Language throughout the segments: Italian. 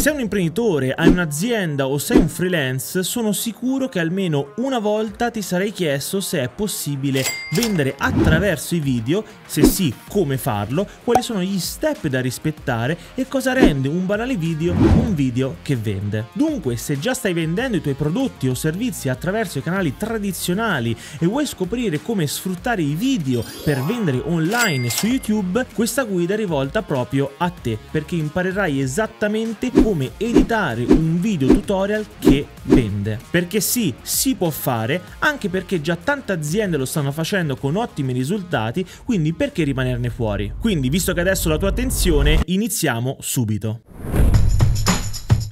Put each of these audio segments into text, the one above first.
sei un imprenditore, hai un'azienda o sei un freelance, sono sicuro che almeno una volta ti sarei chiesto se è possibile vendere attraverso i video, se sì come farlo, quali sono gli step da rispettare e cosa rende un banale video un video che vende. Dunque, se già stai vendendo i tuoi prodotti o servizi attraverso i canali tradizionali e vuoi scoprire come sfruttare i video per vendere online su YouTube, questa guida è rivolta proprio a te, perché imparerai esattamente come come editare un video tutorial che vende. Perché sì, si può fare, anche perché già tante aziende lo stanno facendo con ottimi risultati, quindi perché rimanerne fuori? Quindi, visto che adesso la tua attenzione, iniziamo subito.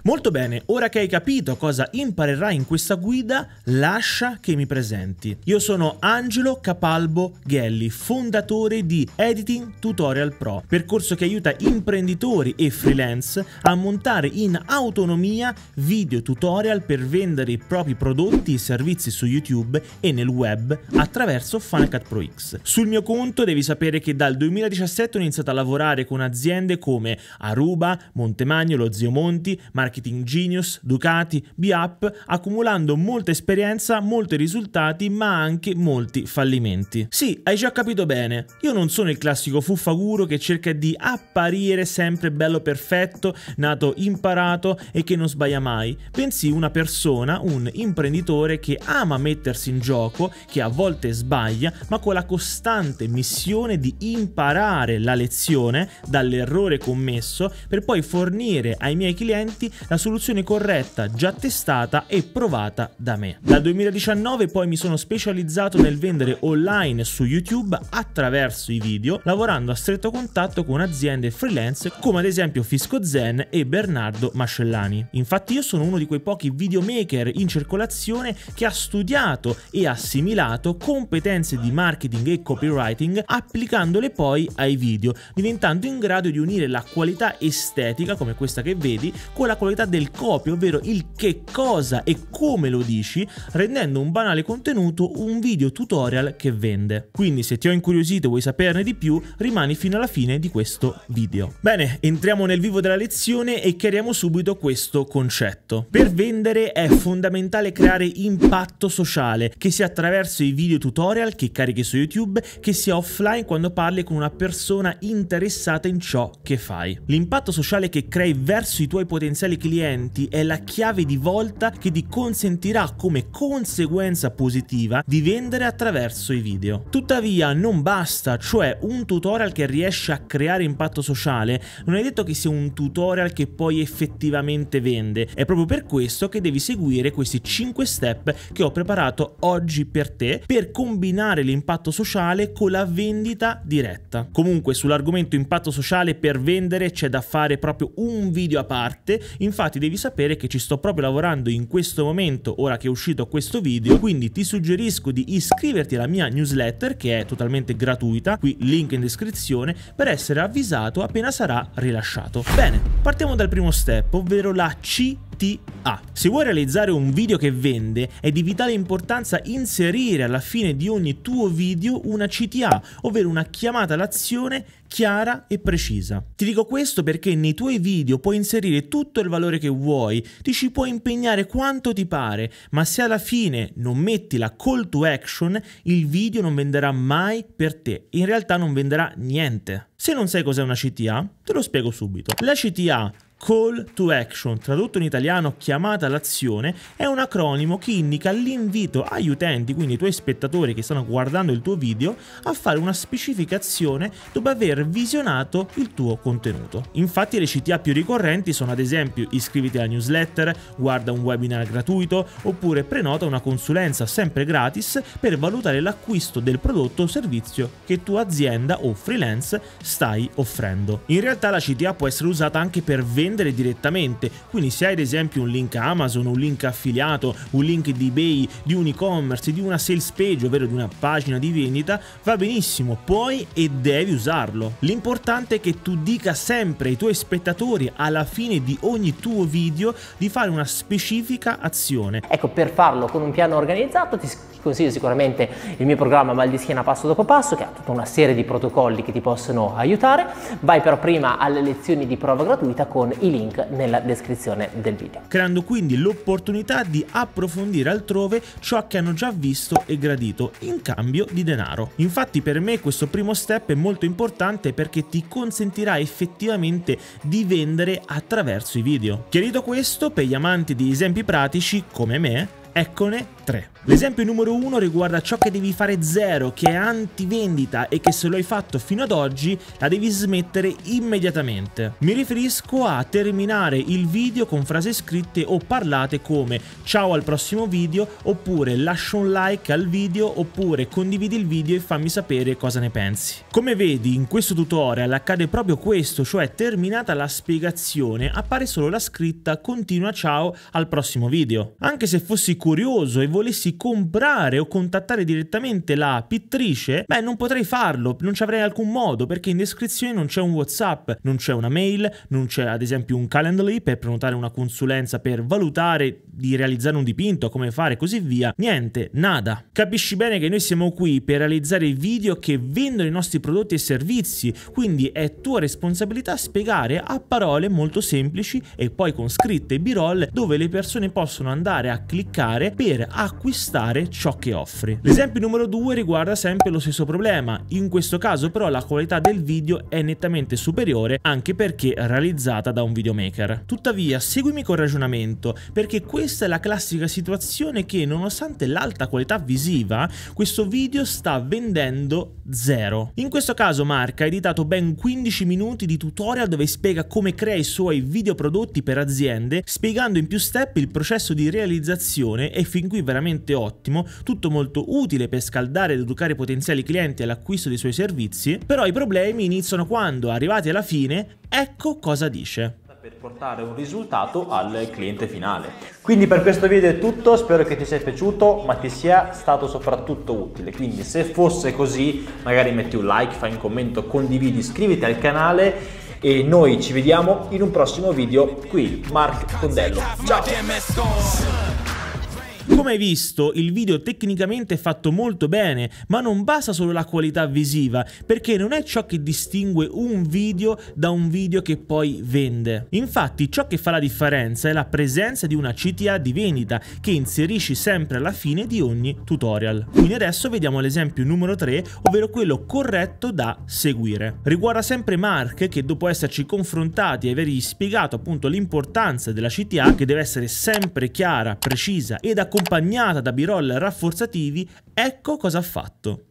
Molto bene, ora che hai capito cosa imparerai in questa guida, lascia che mi presenti. Io sono Angelo Capalbo Ghelli, fondatore di Editing Tutorial Pro, percorso che aiuta imprenditori e freelance a montare in autonomia video tutorial per vendere i propri prodotti e servizi su YouTube e nel web attraverso Funcut Pro X. Sul mio conto devi sapere che dal 2017 ho iniziato a lavorare con aziende come Aruba, Montemagno, lo Zio Monti, Marche marketing Genius, Ducati, BAP, accumulando molta esperienza, molti risultati, ma anche molti fallimenti. Sì, hai già capito bene, io non sono il classico fuffaguro che cerca di apparire sempre bello perfetto, nato imparato e che non sbaglia mai, bensì una persona, un imprenditore che ama mettersi in gioco, che a volte sbaglia, ma con la costante missione di imparare la lezione dall'errore commesso per poi fornire ai miei clienti la soluzione corretta, già testata e provata da me. Dal 2019 poi mi sono specializzato nel vendere online su YouTube attraverso i video, lavorando a stretto contatto con aziende freelance come ad esempio Fisco Zen e Bernardo Mascellani. Infatti io sono uno di quei pochi videomaker in circolazione che ha studiato e assimilato competenze di marketing e copywriting applicandole poi ai video, diventando in grado di unire la qualità estetica come questa che vedi con la qualità particolarità del copy, ovvero il che cosa e come lo dici, rendendo un banale contenuto un video tutorial che vende. Quindi se ti ho incuriosito e vuoi saperne di più, rimani fino alla fine di questo video. Bene, entriamo nel vivo della lezione e chiariamo subito questo concetto. Per vendere è fondamentale creare impatto sociale, che sia attraverso i video tutorial che carichi su YouTube, che sia offline quando parli con una persona interessata in ciò che fai. L'impatto sociale che crei verso i tuoi potenziali clienti è la chiave di volta che ti consentirà come conseguenza positiva di vendere attraverso i video. Tuttavia non basta, cioè un tutorial che riesce a creare impatto sociale non è detto che sia un tutorial che poi effettivamente vende, è proprio per questo che devi seguire questi 5 step che ho preparato oggi per te per combinare l'impatto sociale con la vendita diretta. Comunque sull'argomento impatto sociale per vendere c'è da fare proprio un video a parte in Infatti devi sapere che ci sto proprio lavorando in questo momento, ora che è uscito questo video, quindi ti suggerisco di iscriverti alla mia newsletter che è totalmente gratuita, qui link in descrizione, per essere avvisato appena sarà rilasciato. Bene, partiamo dal primo step, ovvero la C VTA. Se vuoi realizzare un video che vende, è di vitale importanza inserire alla fine di ogni tuo video una CTA, ovvero una chiamata all'azione chiara e precisa. Ti dico questo perché nei tuoi video puoi inserire tutto il valore che vuoi, ti ci puoi impegnare quanto ti pare, ma se alla fine non metti la call to action, il video non venderà mai per te in realtà non venderà niente. Se non sai cos'è una CTA, te lo spiego subito. La CTA Call to Action, tradotto in italiano chiamata all'azione, è un acronimo che indica l'invito agli utenti, quindi ai tuoi spettatori che stanno guardando il tuo video, a fare una specifica azione dopo aver visionato il tuo contenuto. Infatti le CTA più ricorrenti sono ad esempio iscriviti alla newsletter, guarda un webinar gratuito oppure prenota una consulenza sempre gratis per valutare l'acquisto del prodotto o servizio che tua azienda o freelance stai offrendo. In realtà la CTA può essere usata anche per vendere vendere direttamente. Quindi se hai ad esempio un link Amazon, un link affiliato, un link di eBay, di un e-commerce, di una sales page, ovvero di una pagina di vendita, va benissimo, puoi e devi usarlo. L'importante è che tu dica sempre ai tuoi spettatori alla fine di ogni tuo video di fare una specifica azione. Ecco, per farlo con un piano organizzato ti consiglio sicuramente il mio programma Mal di schiena passo dopo passo che ha tutta una serie di protocolli che ti possono aiutare. Vai però prima alle lezioni di prova gratuita con i link nella descrizione del video. Creando quindi l'opportunità di approfondire altrove ciò che hanno già visto e gradito in cambio di denaro. Infatti per me questo primo step è molto importante perché ti consentirà effettivamente di vendere attraverso i video. Chiarito questo, per gli amanti di esempi pratici come me, eccone 3. L'esempio numero 1 riguarda ciò che devi fare zero, che è antivendita e che se lo hai fatto fino ad oggi la devi smettere immediatamente. Mi riferisco a terminare il video con frasi scritte o parlate come ciao al prossimo video oppure lascia un like al video oppure condividi il video e fammi sapere cosa ne pensi. Come vedi in questo tutorial accade proprio questo, cioè terminata la spiegazione appare solo la scritta continua ciao al prossimo video. Anche se fossi curioso e volevi volessi comprare o contattare direttamente la pittrice, beh non potrei farlo, non ci avrei alcun modo perché in descrizione non c'è un WhatsApp, non c'è una mail, non c'è ad esempio un Calendly per prenotare una consulenza per valutare di realizzare un dipinto, come fare e così via. Niente, nada. Capisci bene che noi siamo qui per realizzare video che vendono i nostri prodotti e servizi, quindi è tua responsabilità spiegare a parole molto semplici e poi con scritte b-roll dove le persone possono andare a cliccare per acquistare acquistare ciò che offri. L'esempio numero 2 riguarda sempre lo stesso problema, in questo caso però la qualità del video è nettamente superiore anche perché realizzata da un videomaker. Tuttavia seguimi col ragionamento perché questa è la classica situazione che nonostante l'alta qualità visiva questo video sta vendendo zero. In questo caso Mark ha editato ben 15 minuti di tutorial dove spiega come crea i suoi videoprodotti per aziende spiegando in più step il processo di realizzazione e fin qui veramente ottimo, tutto molto utile per scaldare ed educare i potenziali clienti all'acquisto dei suoi servizi, però i problemi iniziano quando, arrivati alla fine, ecco cosa dice per portare un risultato al cliente finale. Quindi per questo video è tutto, spero che ti sia piaciuto, ma ti sia stato soprattutto utile. Quindi se fosse così, magari metti un like, fai un commento, condividi, iscriviti al canale e noi ci vediamo in un prossimo video qui, Mark Condello. Ciao! Come hai visto, il video tecnicamente è fatto molto bene, ma non basta solo la qualità visiva, perché non è ciò che distingue un video da un video che poi vende. Infatti, ciò che fa la differenza è la presenza di una CTA di vendita che inserisci sempre alla fine di ogni tutorial. Quindi adesso vediamo l'esempio numero 3, ovvero quello corretto da seguire. Riguarda sempre Mark che dopo esserci confrontati e avergli spiegato appunto l'importanza della CTA che deve essere sempre chiara, precisa ed accompagnata accompagnata da b-roll rafforzativi, ecco cosa ha fatto.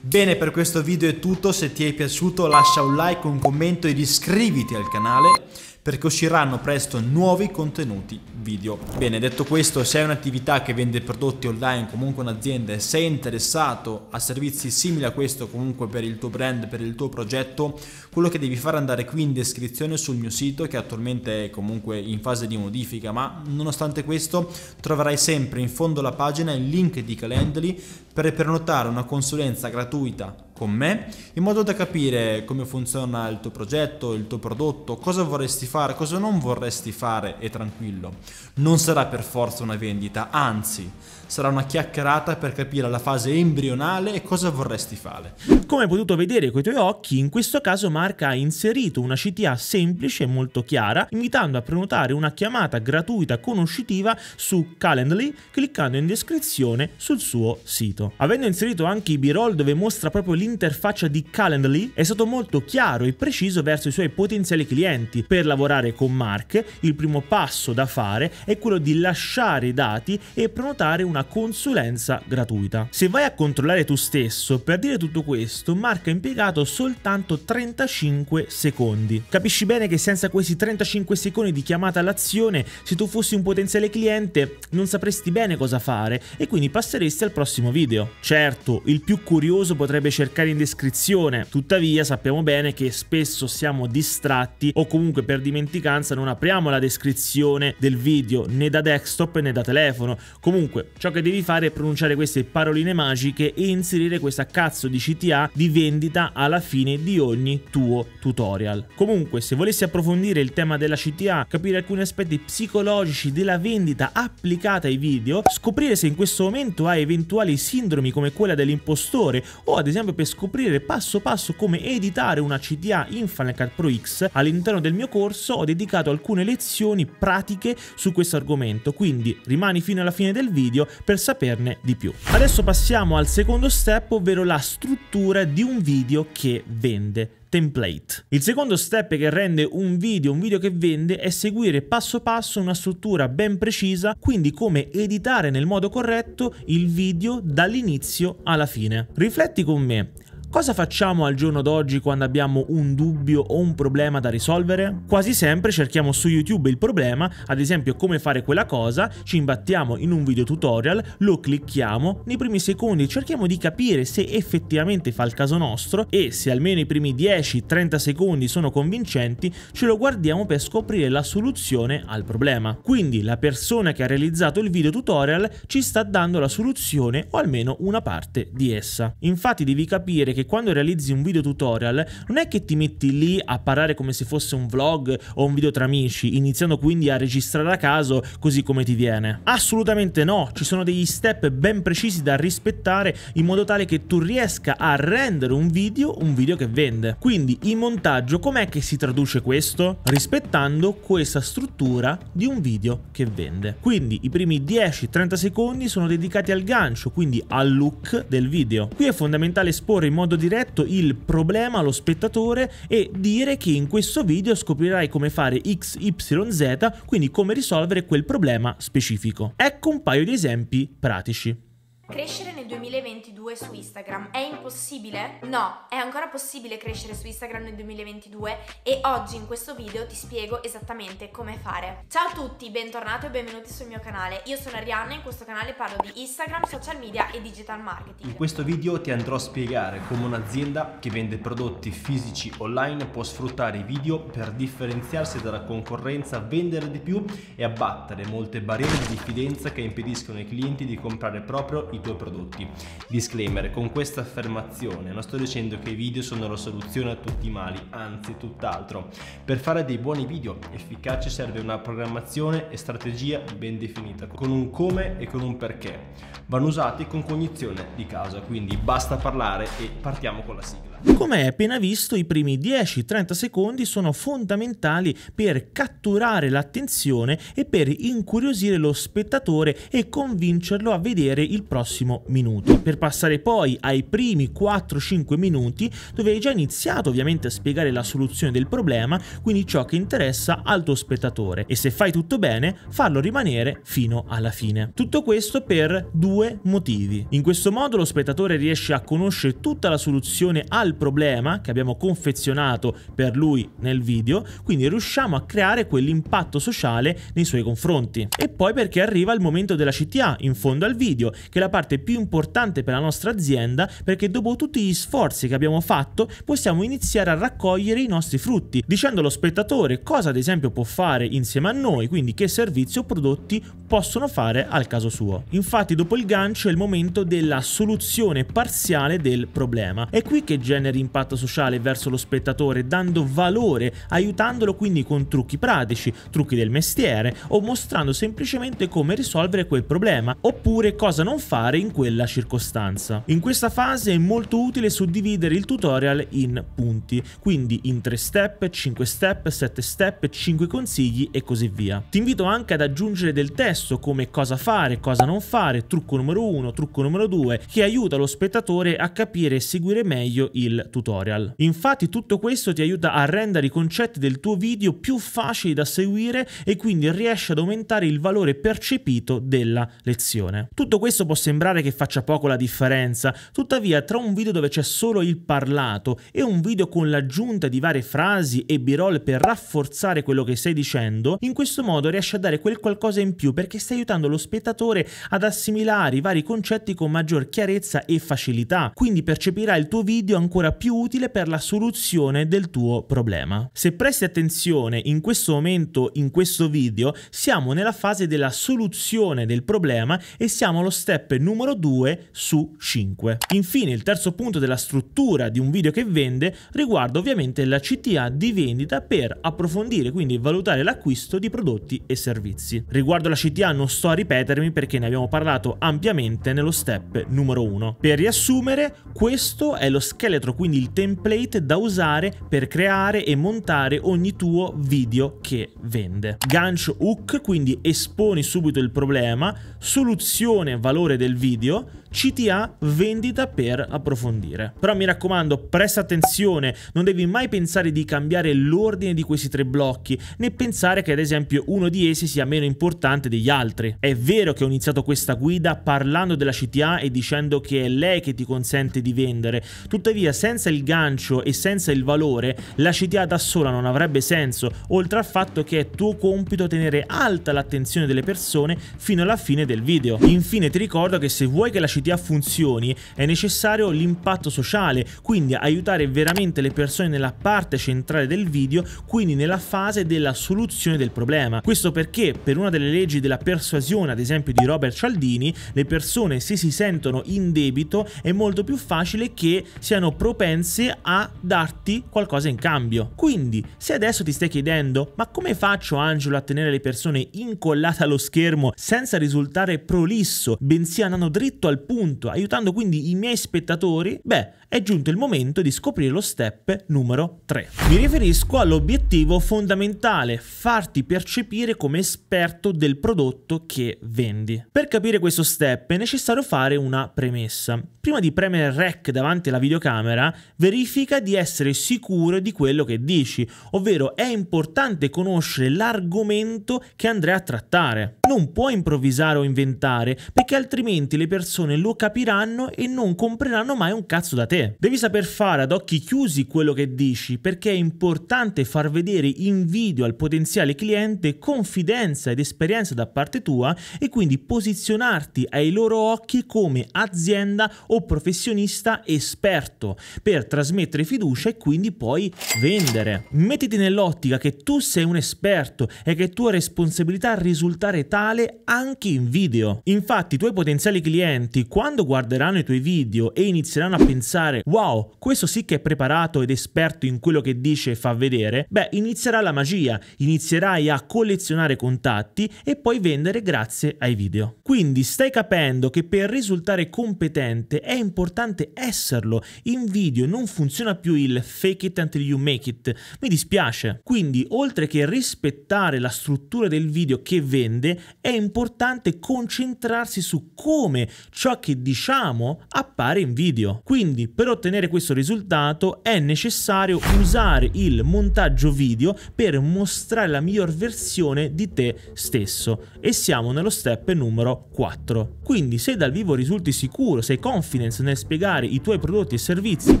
Bene, per questo video è tutto, se ti è piaciuto lascia un like, un commento ed iscriviti al canale perché usciranno presto nuovi contenuti video. Bene, detto questo, se hai un'attività che vende prodotti online, comunque un'azienda e sei interessato a servizi simili a questo comunque per il tuo brand, per il tuo progetto, quello che devi fare è andare qui in descrizione sul mio sito che attualmente è comunque in fase di modifica, ma nonostante questo troverai sempre in fondo alla pagina il link di Calendly per prenotare una consulenza gratuita con me in modo da capire come funziona il tuo progetto, il tuo prodotto, cosa vorresti fare, cosa non vorresti fare e tranquillo. Non sarà per forza una vendita, anzi sarà una chiacchierata per capire la fase embrionale e cosa vorresti fare. Come hai potuto vedere coi tuoi occhi, in questo caso Mark ha inserito una CTA semplice e molto chiara, invitando a prenotare una chiamata gratuita conoscitiva su Calendly cliccando in descrizione sul suo sito. Avendo inserito anche i b-roll dove mostra proprio l'interfaccia di Calendly, è stato molto chiaro e preciso verso i suoi potenziali clienti. Per lavorare con Mark, il primo passo da fare è quello di lasciare i dati e prenotare una una consulenza gratuita. Se vai a controllare tu stesso, per dire tutto questo, Mark ha impiegato soltanto 35 secondi. Capisci bene che senza questi 35 secondi di chiamata all'azione, se tu fossi un potenziale cliente, non sapresti bene cosa fare e quindi passeresti al prossimo video. Certo, il più curioso potrebbe cercare in descrizione, tuttavia sappiamo bene che spesso siamo distratti o comunque per dimenticanza non apriamo la descrizione del video né da desktop né da telefono. Comunque, ci Ciò che devi fare è pronunciare queste paroline magiche e inserire questa cazzo di CTA di vendita alla fine di ogni tuo tutorial. Comunque, se volessi approfondire il tema della CTA, capire alcuni aspetti psicologici della vendita applicata ai video, scoprire se in questo momento hai eventuali sindromi come quella dell'impostore o ad esempio per scoprire passo passo come editare una CTA in Final Cut Pro X, all'interno del mio corso ho dedicato alcune lezioni pratiche su questo argomento, quindi rimani fino alla fine del video per saperne di più. Adesso passiamo al secondo step, ovvero la struttura di un video che vende. Template. Il secondo step che rende un video un video che vende è seguire passo passo una struttura ben precisa, quindi come editare nel modo corretto il video dall'inizio alla fine. Rifletti con me, Cosa facciamo al giorno d'oggi quando abbiamo un dubbio o un problema da risolvere? Quasi sempre cerchiamo su YouTube il problema, ad esempio come fare quella cosa, ci imbattiamo in un video tutorial, lo clicchiamo, nei primi secondi cerchiamo di capire se effettivamente fa il caso nostro e se almeno i primi 10-30 secondi sono convincenti, ce lo guardiamo per scoprire la soluzione al problema. Quindi la persona che ha realizzato il video tutorial ci sta dando la soluzione o almeno una parte di essa. Infatti devi capire che quando realizzi un video tutorial non è che ti metti lì a parlare come se fosse un vlog o un video tra amici, iniziando quindi a registrare a caso così come ti viene. Assolutamente no, ci sono degli step ben precisi da rispettare in modo tale che tu riesca a rendere un video un video che vende. Quindi in montaggio com'è che si traduce questo? Rispettando questa struttura di un video che vende. Quindi i primi 10-30 secondi sono dedicati al gancio, quindi al look del video. Qui è fondamentale esporre in modo modo diretto il problema allo spettatore e dire che in questo video scoprirai come fare x, y, z, quindi come risolvere quel problema specifico. Ecco un paio di esempi pratici. Crescere nel 2022 su Instagram è impossibile? No, è ancora possibile crescere su Instagram nel 2022 e oggi in questo video ti spiego esattamente come fare. Ciao a tutti, bentornati e benvenuti sul mio canale. Io sono Arianna e in questo canale parlo di Instagram, social media e digital marketing. In questo video ti andrò a spiegare come un'azienda che vende prodotti fisici online può sfruttare i video per differenziarsi dalla concorrenza, vendere di più e abbattere molte barriere di diffidenza che impediscono ai clienti di comprare proprio i tuoi prodotti. Disclaimer, con questa affermazione non sto dicendo che i video sono la soluzione a tutti i mali, anzi tutt'altro. Per fare dei buoni video efficaci serve una programmazione e strategia ben definita, con un come e con un perché. Vanno usati con cognizione di causa, quindi basta parlare e partiamo con la sigla. Come hai appena visto, i primi 10-30 secondi sono fondamentali per catturare l'attenzione e per incuriosire lo spettatore e convincerlo a vedere il prossimo minuto. Per passare poi ai primi 4-5 minuti, dove hai già iniziato ovviamente a spiegare la soluzione del problema, quindi ciò che interessa al tuo spettatore e se fai tutto bene, farlo rimanere fino alla fine. Tutto questo per due motivi. In questo modo lo spettatore riesce a conoscere tutta la soluzione al problema che abbiamo confezionato per lui nel video, quindi riusciamo a creare quell'impatto sociale nei suoi confronti. E poi perché arriva il momento della CTA, in fondo al video, che è la parte più importante per la nostra azienda, perché dopo tutti gli sforzi che abbiamo fatto possiamo iniziare a raccogliere i nostri frutti, dicendo allo spettatore cosa ad esempio può fare insieme a noi, quindi che servizio o prodotti possono fare al caso suo. Infatti dopo il gancio è il momento della soluzione parziale del problema. È qui che Jack generi impatto sociale verso lo spettatore, dando valore, aiutandolo quindi con trucchi pratici, trucchi del mestiere o mostrando semplicemente come risolvere quel problema oppure cosa non fare in quella circostanza. In questa fase è molto utile suddividere il tutorial in punti, quindi in 3 step, 5 step, 7 step, 5 consigli e così via. Ti invito anche ad aggiungere del testo come cosa fare, cosa non fare, trucco numero 1, trucco numero 2, che aiuta lo spettatore a capire e seguire meglio il il tutorial. Infatti tutto questo ti aiuta a rendere i concetti del tuo video più facili da seguire e quindi riesci ad aumentare il valore percepito della lezione. Tutto questo può sembrare che faccia poco la differenza, tuttavia tra un video dove c'è solo il parlato e un video con l'aggiunta di varie frasi e b-roll per rafforzare quello che stai dicendo, in questo modo riesci a dare quel qualcosa in più perché stai aiutando lo spettatore ad assimilare i vari concetti con maggior chiarezza e facilità, quindi percepirà il tuo video ancora ancora più utile per la soluzione del tuo problema. Se presti attenzione in questo momento, in questo video, siamo nella fase della soluzione del problema e siamo allo step numero 2 su 5. Infine il terzo punto della struttura di un video che vende riguarda ovviamente la CTA di vendita per approfondire quindi valutare l'acquisto di prodotti e servizi. Riguardo la CTA non sto a ripetermi perché ne abbiamo parlato ampiamente nello step numero 1. Per riassumere questo è lo scheletro indietro, quindi il template da usare per creare e montare ogni tuo video che vende. Gancio hook, quindi esponi subito il problema, soluzione valore del video, CTA vendita per approfondire. Però mi raccomando, presta attenzione, non devi mai pensare di cambiare l'ordine di questi tre blocchi, né pensare che ad esempio uno di essi sia meno importante degli altri. È vero che ho iniziato questa guida parlando della CTA e dicendo che è lei che ti consente di vendere, tuttavia senza il gancio e senza il valore la CTA da sola non avrebbe senso, oltre al fatto che è tuo compito tenere alta l'attenzione delle persone fino alla fine del video. Infine ti ricordo che se vuoi che la CTA funzioni è necessario l'impatto sociale, quindi aiutare veramente le persone nella parte centrale del video, quindi nella fase della soluzione del problema. Questo perché per una delle leggi della persuasione, ad esempio di Robert Cialdini, le persone se si sentono in debito è molto più facile che siano pronte propense a darti qualcosa in cambio. Quindi, se adesso ti stai chiedendo, ma come faccio Angelo a tenere le persone incollate allo schermo senza risultare prolisso, bensì andando dritto al punto, aiutando quindi i miei spettatori? Beh, è giunto il momento di scoprire lo step numero 3. Mi riferisco all'obiettivo fondamentale, farti percepire come esperto del prodotto che vendi. Per capire questo step è necessario fare una premessa. Prima di premere REC davanti alla videocamera, verifica di essere sicuro di quello che dici, ovvero è importante conoscere l'argomento che andrai a trattare. Non può improvvisare o inventare, perché altrimenti le persone lo capiranno e non compreranno mai un cazzo da te. Devi saper fare ad occhi chiusi quello che dici, perché è importante far vedere in video al potenziale cliente confidenza ed esperienza da parte tua e quindi posizionarti ai loro occhi come azienda o professionista esperto per trasmettere fiducia e quindi poi vendere. Mettiti nell'ottica che tu sei un esperto e che è tua responsabilità risultare tale totale anche in video. Infatti i tuoi potenziali clienti quando guarderanno i tuoi video e inizieranno a pensare wow questo sì che è preparato ed esperto in quello che dice e fa vedere, beh inizierà la magia, inizierai a collezionare contatti e poi vendere grazie ai video. Quindi stai capendo che per risultare competente è importante esserlo, in video non funziona più il fake it until you make it, mi dispiace. Quindi oltre che rispettare la struttura del video che vende, è importante concentrarsi su come ciò che diciamo appare in video. Quindi per ottenere questo risultato è necessario usare il montaggio video per mostrare la miglior versione di te stesso e siamo nello step numero 4. Quindi se dal vivo risulti sicuro, sei confidence nel spiegare i tuoi prodotti e servizi,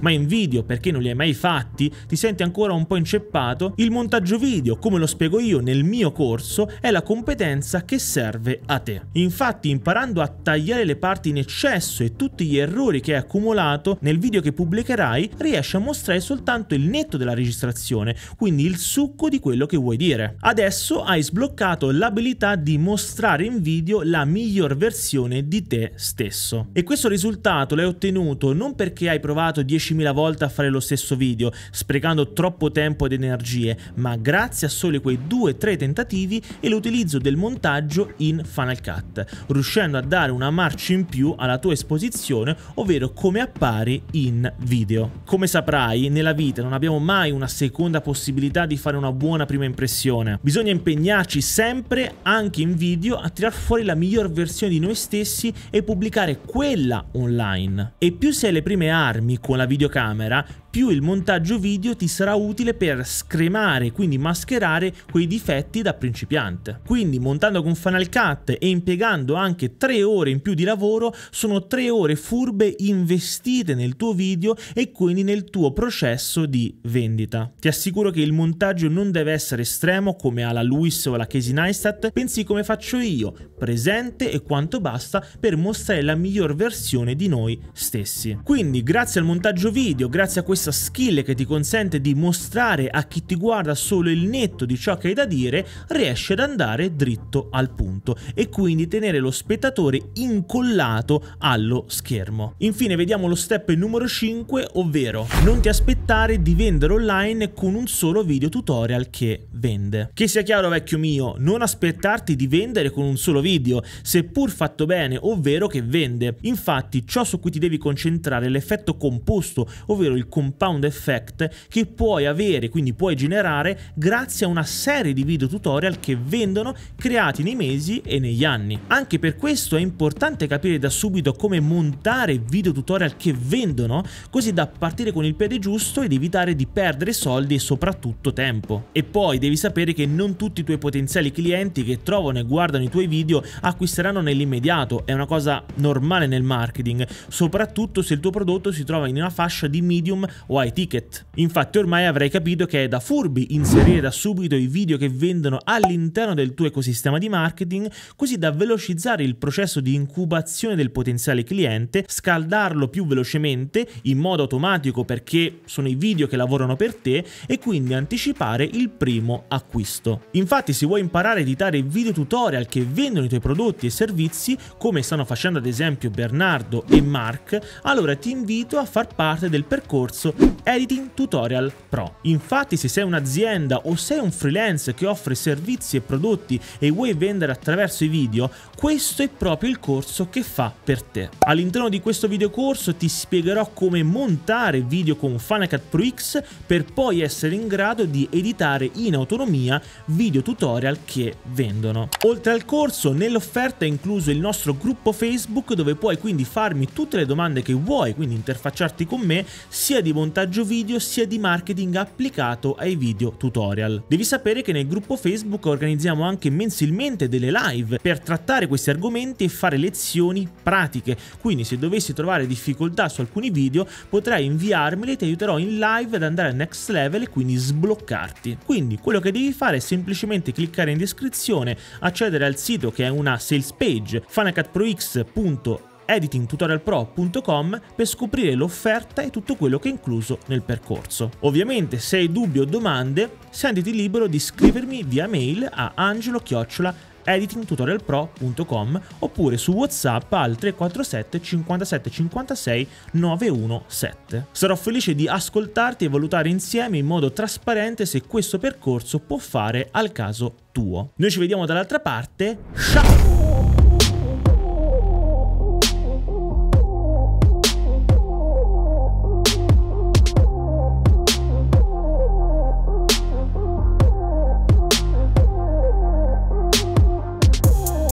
ma in video perché non li hai mai fatti, ti senti ancora un po' inceppato, il montaggio video, come lo spiego io nel mio corso, è la competenza che che serve a te. Infatti imparando a tagliare le parti in eccesso e tutti gli errori che hai accumulato nel video che pubblicherai riesci a mostrare soltanto il netto della registrazione, quindi il succo di quello che vuoi dire. Adesso hai sbloccato l'abilità di mostrare in video la miglior versione di te stesso. E questo risultato l'hai ottenuto non perché hai provato 10.000 volte a fare lo stesso video, sprecando troppo tempo ed energie, ma grazie a soli quei 2-3 tentativi e l'utilizzo del montaggio montaggio in Final Cut, riuscendo a dare una marcia in più alla tua esposizione, ovvero come appari in video. Come saprai, nella vita non abbiamo mai una seconda possibilità di fare una buona prima impressione. Bisogna impegnarci sempre, anche in video, a tirar fuori la miglior versione di noi stessi e pubblicare quella online. E più sei le prime armi con la videocamera, più il montaggio video ti sarà utile per scremare, quindi mascherare quei difetti da principiante. Quindi montando con Final Cut e impiegando anche 3 ore in più di lavoro, sono 3 ore furbe investite nel tuo video e quindi nel tuo processo di vendita. Ti assicuro che il montaggio non deve essere estremo come alla Luis o alla Casey Neistat, bensì come faccio io, presente e quanto basta per mostrare la miglior versione di noi stessi. Quindi grazie al montaggio video, grazie a questa stessa skill che ti consente di mostrare a chi ti guarda solo il netto di ciò che hai da dire, riesci ad andare dritto al punto e quindi tenere lo spettatore incollato allo schermo. Infine vediamo lo step numero 5, ovvero non ti aspettare di vendere online con un solo video tutorial che vende. Che sia chiaro vecchio mio, non aspettarti di vendere con un solo video, seppur fatto bene, ovvero che vende. Infatti ciò su cui ti devi concentrare è l'effetto composto, ovvero il composto compound effect che puoi avere, quindi puoi generare grazie a una serie di video tutorial che vendono creati nei mesi e negli anni. Anche per questo è importante capire da subito come montare video tutorial che vendono, così da partire con il piede giusto ed evitare di perdere soldi e soprattutto tempo. E poi devi sapere che non tutti i tuoi potenziali clienti che trovano e guardano i tuoi video acquisteranno nell'immediato, è una cosa normale nel marketing, soprattutto se il tuo prodotto si trova in una fascia di medium o ai ticket. Infatti ormai avrai capito che è da furbi inserire da subito i video che vendono all'interno del tuo ecosistema di marketing, così da velocizzare il processo di incubazione del potenziale cliente, scaldarlo più velocemente in modo automatico perché sono i video che lavorano per te e quindi anticipare il primo acquisto. Infatti se vuoi imparare a editare video tutorial che vendono i tuoi prodotti e servizi, come stanno facendo ad esempio Bernardo e Mark, allora ti invito a far parte del percorso Editing Tutorial Pro. Infatti se sei un'azienda o sei un freelance che offre servizi e prodotti e vuoi vendere attraverso i video, questo è proprio il corso che fa per te. All'interno di questo videocorso ti spiegherò come montare video con Final Pro X per poi essere in grado di editare in autonomia video tutorial che vendono. Oltre al corso, nell'offerta è incluso il nostro gruppo Facebook dove puoi quindi farmi tutte le domande che vuoi, quindi interfacciarti con me sia di montaggio montaggio video sia di marketing applicato ai video tutorial. Devi sapere che nel gruppo Facebook organizziamo anche mensilmente delle live per trattare questi argomenti e fare lezioni pratiche, quindi se dovessi trovare difficoltà su alcuni video potrai inviarmeli e ti aiuterò in live ad andare al next level e quindi sbloccarti. Quindi quello che devi fare è semplicemente cliccare in descrizione, accedere al sito che è una sales page, fanacatprox.com editingtutorialpro.com per scoprire l'offerta e tutto quello che è incluso nel percorso. Ovviamente se hai dubbi o domande sentiti libero di scrivermi via mail a angelo-chiocciola editingtutorialpro.com oppure su WhatsApp al 347 57 56 917. Sarò felice di ascoltarti e valutare insieme in modo trasparente se questo percorso può fare al caso tuo. Noi ci vediamo dall'altra parte. Ciao!